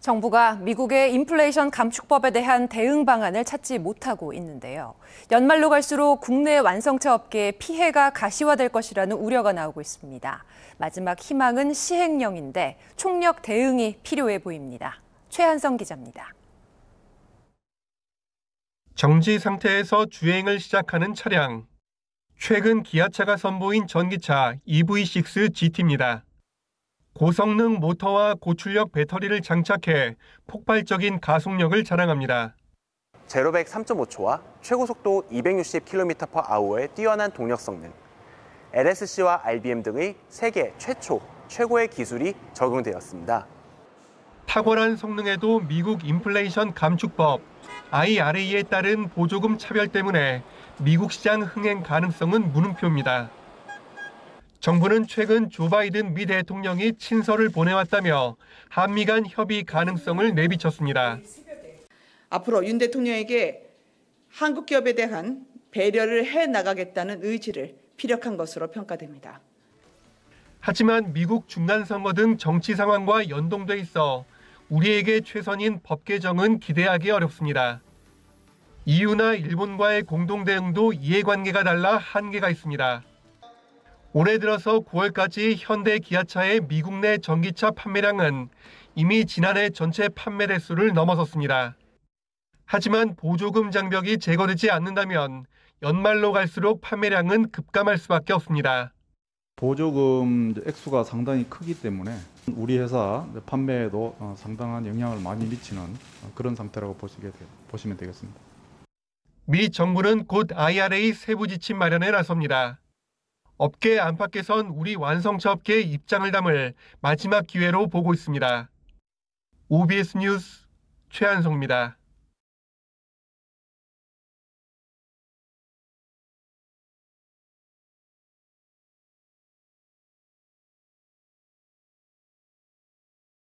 정부가 미국의 인플레이션 감축법에 대한 대응 방안을 찾지 못하고 있는데요. 연말로 갈수록 국내 완성차 업계에 피해가 가시화될 것이라는 우려가 나오고 있습니다. 마지막 희망은 시행령인데 총력 대응이 필요해 보입니다. 최한성 기자입니다. 정지 상태에서 주행을 시작하는 차량. 최근 기아차가 선보인 전기차 EV6 GT입니다. 고성능 모터와 고출력 배터리를 장착해 폭발적인 가속력을 자랑합니다. 제로백 3.5초와 최고속도 260km/h의 뛰어난 동력성 능, LSC와 RBM 등의 세계 최초, 최고의 기술이 적용되었습니다. 탁월한 성능에도 미국 인플레이션 감축법, IRA에 따른 보조금 차별 때문에 미국 시장 흥행 가능성은 물음표입니다. 정부는 최근 조 바이든 미 대통령이 친서를 보내왔다며 한미 간 협의 가능성을 내비쳤습니다. 앞으로 윤 대통령에게 한국 기업에 대한 배려를 해 나가겠다는 의지를 피력한 것으로 평가됩니다. 하지만 미국 중간 선거 등 정치 상황과 연동돼 있어 우리에게 최선인 법 개정은 기대하기 어렵습니다. 이 u 나 일본과의 공동 대응도 이해관계가 달라 한계가 있습니다. 올해 들어서 9월까지 현대 기아차의 미국 내 전기차 판매량은 이미 지난해 전체 판매 대수를 넘어섰습니다. 하지만 보조금 장벽이 제거되지 않는다면 연말로 갈수록 판매량은 급감할 수밖에 없습니다. 보조금 액수가 상당히 크기 때문에 우리 회사 판매에도 어, 상당한 영향을 많이 미치는 그런 상태라고 보시면 되겠습니다. 미 정부는 곧 IRA 세부 지침 마련에 나섭니다. 업계 안팎에선 우리 완성차 업계의 입장을 담을 마지막 기회로 보고 있습니다. OBS 뉴스 최한성입니다.